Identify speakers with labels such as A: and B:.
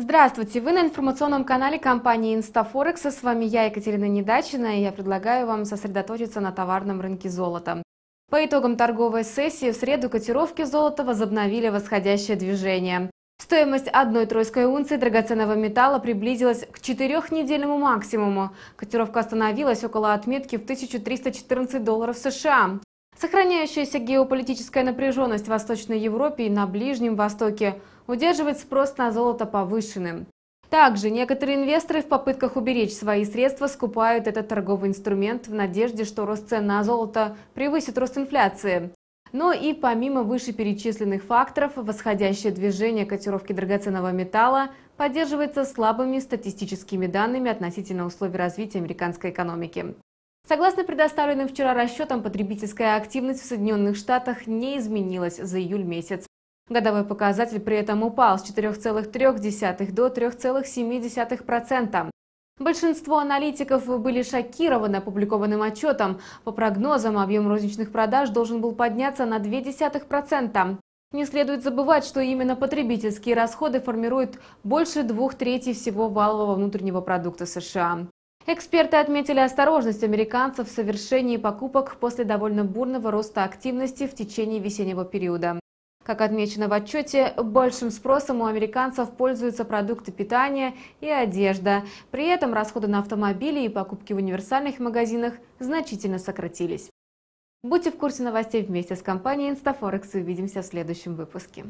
A: Здравствуйте! Вы на информационном канале компании Инстафорекс. А с вами я, Екатерина Недачина, и я предлагаю вам сосредоточиться на товарном рынке золота. По итогам торговой сессии в среду котировки золота возобновили восходящее движение. Стоимость одной тройской унции драгоценного металла приблизилась к четырехнедельному максимуму. Котировка остановилась около отметки в 1314 долларов США. Сохраняющаяся геополитическая напряженность в Восточной Европе и на Ближнем Востоке удерживает спрос на золото повышенным. Также некоторые инвесторы в попытках уберечь свои средства скупают этот торговый инструмент в надежде, что рост цен на золото превысит рост инфляции. Но и помимо вышеперечисленных факторов, восходящее движение котировки драгоценного металла поддерживается слабыми статистическими данными относительно условий развития американской экономики. Согласно предоставленным вчера расчетам, потребительская активность в Соединенных Штатах не изменилась за июль месяц. Годовой показатель при этом упал с 4,3 до 3,7%. Большинство аналитиков были шокированы опубликованным отчетом. По прогнозам, объем розничных продаж должен был подняться на 0,2%. Не следует забывать, что именно потребительские расходы формируют больше двух третей всего валового внутреннего продукта США. Эксперты отметили осторожность американцев в совершении покупок после довольно бурного роста активности в течение весеннего периода. Как отмечено в отчете, большим спросом у американцев пользуются продукты питания и одежда. При этом расходы на автомобили и покупки в универсальных магазинах значительно сократились. Будьте в курсе новостей вместе с компанией InstaForex и увидимся в следующем выпуске.